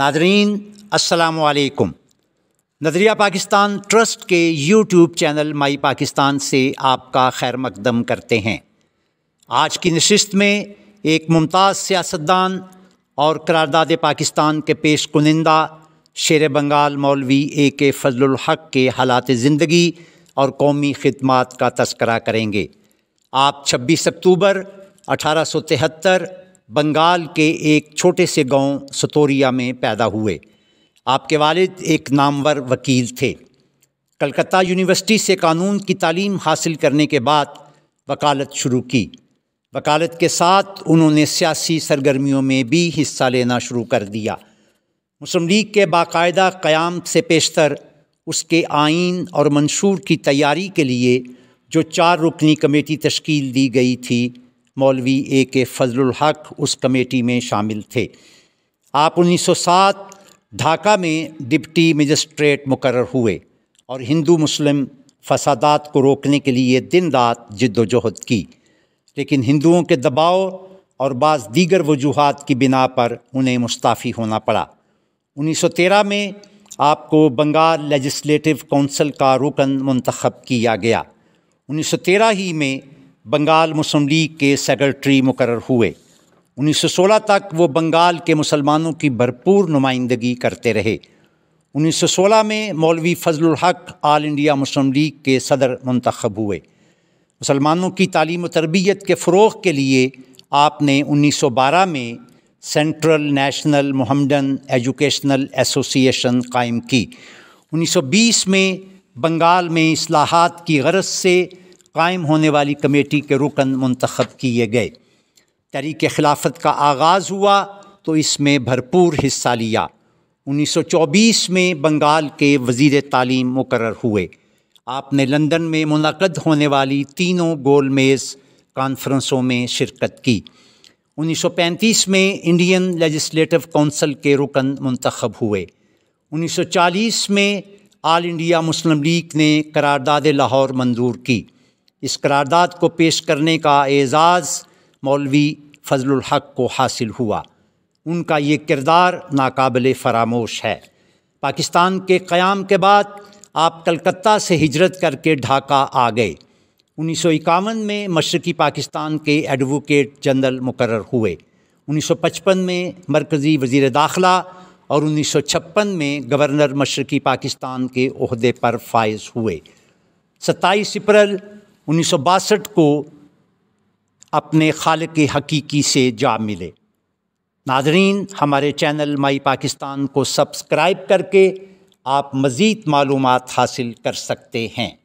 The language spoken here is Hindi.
नाजरीन असलकुम नजरिया पाकिस्तान ट्रस्ट के यूट्यूब चैनल माई पाकिस्तान से आपका खैर मकदम करते हैं आज की नशस्त में एक मुमताज़ सियासतदान और करारदाद पाकिस्तान के पेश कुनिंदा शेर बंगाल मौलवी ए के फजल हक के हालात ज़िंदगी और कौमी खदमात का तस्करा करेंगे आप 26 अक्टूबर अठारह बंगाल के एक छोटे से गांव सतोरिया में पैदा हुए आपके वालिद एक नामवर वकील थे कलकत्ता यूनिवर्सिटी से कानून की तालीम हासिल करने के बाद वकालत शुरू की वकालत के साथ उन्होंने सियासी सरगर्मियों में भी हिस्सा लेना शुरू कर दिया मुस्लिम लीग के बाकायदा क़्याम से पेशतर उसके आइन और मंशूर की तैयारी के लिए जो चार रुकनी कमेटी तश्कील दी गई थी मौलवी ए के फजलुल हक उस कमेटी में शामिल थे आप 1907 ढाका में डिप्टी मजिस्ट्रेट मुकर हुए और हिंदू मुस्लिम फसादात को रोकने के लिए दिन रात जद्दोजहद की लेकिन हिंदुओं के दबाव और बाज़ दीगर वजूहत की बिना पर उन्हें मुस्ताफ़ी होना पड़ा 1913 में आपको बंगाल लेजिस्लेटिव काउंसिल का रुकन मंतखब किया गया 1913 ही में बंगाल मुस्लिम लीग के सेक्रेटरी मुकर हुए 1916 तक वो बंगाल के मुसलमानों की भरपूर नुमाइंदगी करते रहे 1916 में मौलवी फजल हक आल इंडिया मुस्लिम लीग के सदर मंतखब हुए मुसलमानों की तालीम तरबियत के फ़रोग के लिए आपने 1912 में central national Mohammedan educational association कायम की 1920 में बंगाल में असलाहत की गरज से कायम होने वाली कमेटी के रुकन मंतखब किए गए तरीक खिलाफत का आगाज़ हुआ तो इसमें भरपूर हिस्सा लिया 1924 में बंगाल के वजीर तालीम मुकर हुए आपने लंदन में मुनद होने वाली तीनों गोल मेज़ कॉन्फ्रेंसों में शिरकत की 1935 में इंडियन लेजिस्लेटिव काउंसिल के रुकन मंतखब हुए 1940 में आल इंडिया मुस्लिम लीग ने करारदाद लाहौर मंजूर की इस करारदाद को पेश करने का एज़ाज़ मौलवी फजलुल हक को हासिल हुआ उनका ये किरदार नाकबिल फरामोश है पाकिस्तान के क़्याम के बाद आप कलकत्ता से हिजरत करके ढाका आ गए उन्नीस में मशरक़ी पाकिस्तान के एडवोकेट जनरल मुकर हुए 1955 में मरकज़ी वज़ी दाखिला और 1956 में गवर्नर मशरक़ी पाकिस्तान के अहदे पर फायज हुए 27 अप्रैल उन्नीस को अपने खाल के हकीकी से जा मिले नाजरीन हमारे चैनल माई पाकिस्तान को सब्सक्राइब करके आप मज़ीद मालूम हासिल कर सकते हैं